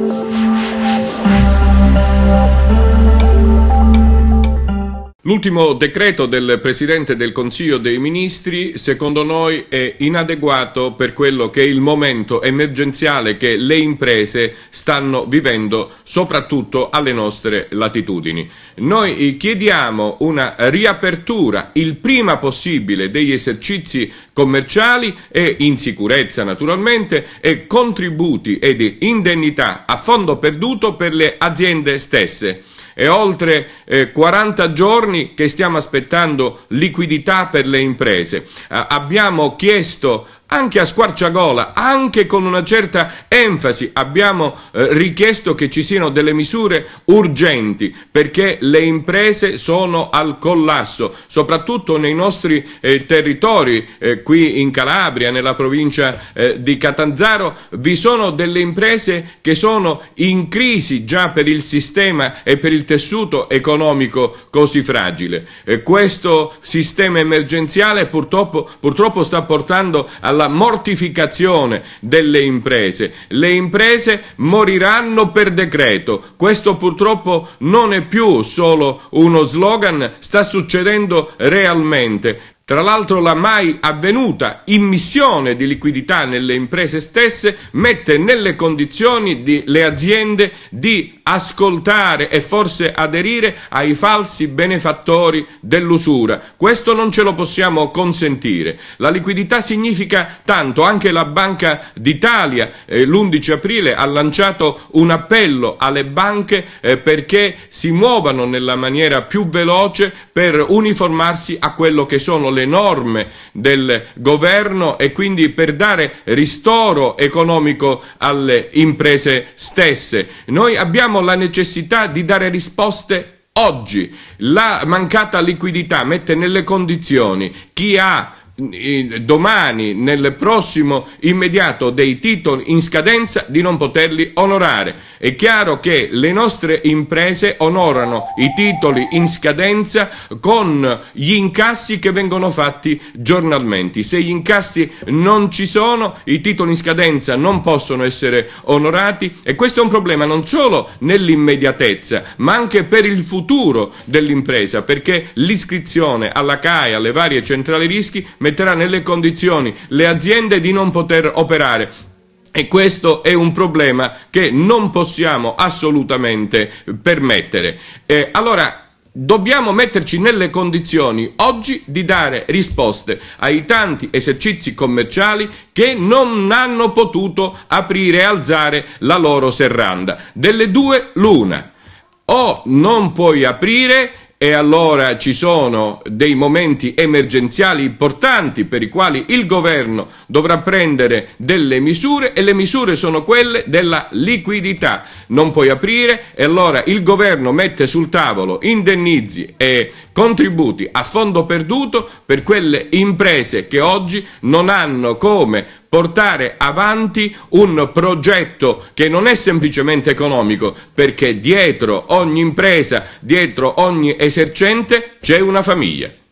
Thank you. L'ultimo decreto del Presidente del Consiglio dei Ministri secondo noi è inadeguato per quello che è il momento emergenziale che le imprese stanno vivendo soprattutto alle nostre latitudini. Noi eh, chiediamo una riapertura il prima possibile degli esercizi commerciali e in sicurezza naturalmente e contributi ed indennità a fondo perduto per le aziende stesse e oltre eh, 40 giorni che stiamo aspettando liquidità per le imprese. Eh, abbiamo chiesto anche a squarciagola, anche con una certa enfasi, abbiamo eh, richiesto che ci siano delle misure urgenti perché le imprese sono al collasso, soprattutto nei nostri eh, territori, eh, qui in Calabria, nella provincia eh, di Catanzaro, vi sono delle imprese che sono in crisi già per il sistema e per il tessuto economico così fragile. Eh, questo sistema emergenziale purtroppo, purtroppo sta portando alla alla mortificazione delle imprese. Le imprese moriranno per decreto. Questo purtroppo non è più solo uno slogan, sta succedendo realmente. Tra l'altro la mai avvenuta immissione di liquidità nelle imprese stesse mette nelle condizioni di, le aziende di ascoltare e forse aderire ai falsi benefattori dell'usura. Questo non ce lo possiamo consentire. La liquidità significa tanto, anche la Banca d'Italia eh, l'11 aprile ha lanciato un appello alle banche eh, perché si muovano nella maniera più veloce per uniformarsi a quello che sono le le norme del governo e quindi per dare ristoro economico alle imprese stesse. Noi abbiamo la necessità di dare risposte Oggi la mancata liquidità mette nelle condizioni chi ha domani nel prossimo immediato dei titoli in scadenza di non poterli onorare. È chiaro che le nostre imprese onorano i titoli in scadenza con gli incassi che vengono fatti giornalmente. Se gli incassi non ci sono, i titoli in scadenza non possono essere onorati e questo è un problema non solo nell'immediatezza, ma anche per il futuro dell'impresa, perché l'iscrizione alla CAE, alle varie centrali rischi metterà nelle condizioni le aziende di non poter operare. E questo è un problema che non possiamo assolutamente permettere. Eh, allora, Dobbiamo metterci nelle condizioni oggi di dare risposte ai tanti esercizi commerciali che non hanno potuto aprire e alzare la loro serranda. Delle due, l'una. O non puoi aprire e allora ci sono dei momenti emergenziali importanti per i quali il governo dovrà prendere delle misure e le misure sono quelle della liquidità. Non puoi aprire e allora il governo mette sul tavolo indennizi e contributi a fondo perduto per quelle imprese che oggi non hanno come portare avanti un progetto che non è semplicemente economico, perché dietro ogni impresa, dietro ogni esercente c'è una famiglia.